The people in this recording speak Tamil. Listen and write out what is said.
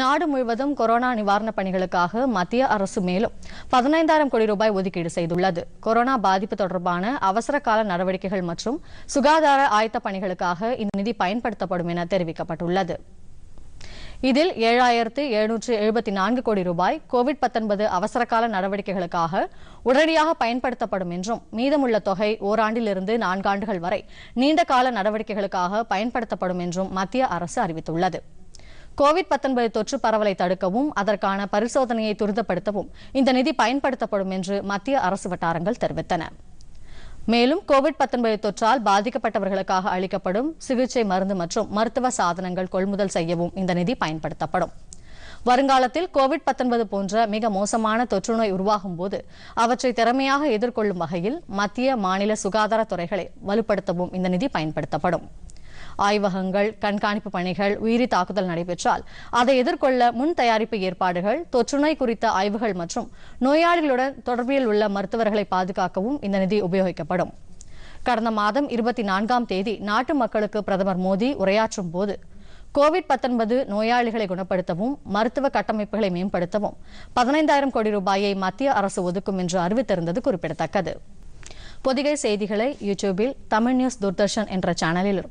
நாடு முழுவதும் கொரோனா நிவாரணப் பணிகளுக்காக மத்திய அரசு மேலும் பதினைந்தாயிரம் கோடி ரூபாய் ஒதுக்கீடு செய்துள்ளது கொரோனா பாதிப்பு தொடர்பான அவசர கால நடவடிக்கைகள் மற்றும் சுகாதார ஆயத்த பணிகளுக்காக இந்த நிதி பயன்படுத்தப்படும் என தெரிவிக்கப்பட்டுள்ளது இதில் ஏழாயிரத்து எழுநூற்று எழுபத்தி நான்கு கோடி ரூபாய் கோவிட் அவசரகால நடவடிக்கைகளுக்காக உடனடியாக பயன்படுத்தப்படும் என்றும் மீதமுள்ள தொகை ஓராண்டிலிருந்து நான்காண்டுகள் வரை நீண்ட கால நடவடிக்கைகளுக்காக பயன்படுத்தப்படும் என்றும் மத்திய அரசு அறிவித்துள்ளது கோவிட் பத்தொன்பது தொற்று பரவலை தடுக்கவும் அதற்கான பரிசோதனையை துரிதப்படுத்தவும் இந்த நிதி பயன்படுத்தப்படும் என்று மத்திய அரசு வட்டாரங்கள் தெரிவித்தன மேலும் கோவிட் பத்தொன்பது தொற்றால் பாதிக்கப்பட்டவர்களுக்காக அளிக்கப்படும் சிகிச்சை மருந்து மற்றும் மருத்துவ சாதனங்கள் கொள்முதல் செய்யவும் இந்த நிதி பயன்படுத்தப்படும் வருங்காலத்தில் கோவிட் பத்தொன்பது போன்ற மிக மோசமான தொற்றுநோய் உருவாகும் போது அவற்றை திறமையாக எதிர்கொள்ளும் வகையில் மத்திய மாநில சுகாதாரத்துறைகளை வலுப்படுத்தவும் இந்த நிதி பயன்படுத்தப்படும் ஆய்வகங்கள் கண்காணிப்பு பணிகள் உயிரி தாக்குதல் நடைபெற்றால் அதை எதிர்கொள்ள முன் தயாரிப்பு ஏற்பாடுகள் தொற்றுநோய் குறித்த ஆய்வுகள் மற்றும் நோயாளிகளுடன் தொடர்பில் உள்ள மருத்துவர்களை பாதுகாக்கவும் இந்த நிதி உபயோகிக்கப்படும் கடந்த மாதம் இருபத்தி நான்காம் தேதி நாட்டு மக்களுக்கு பிரதமர் மோடி உரையாற்றும் போது கோவிட் பத்தொன்பது நோயாளிகளை குணப்படுத்தவும் மருத்துவ கட்டமைப்புகளை மேம்படுத்தவும் பதினைந்தாயிரம் கோடி ரூபாயை மத்திய அரசு ஒதுக்கும் என்று அறிவித்திருந்தது குறிப்பிடத்தக்கது பொதிகை செய்திகளை யூடியூபில் தமிழ் நியூஸ் தூர்தர்ஷன் என்ற சேனலிலும்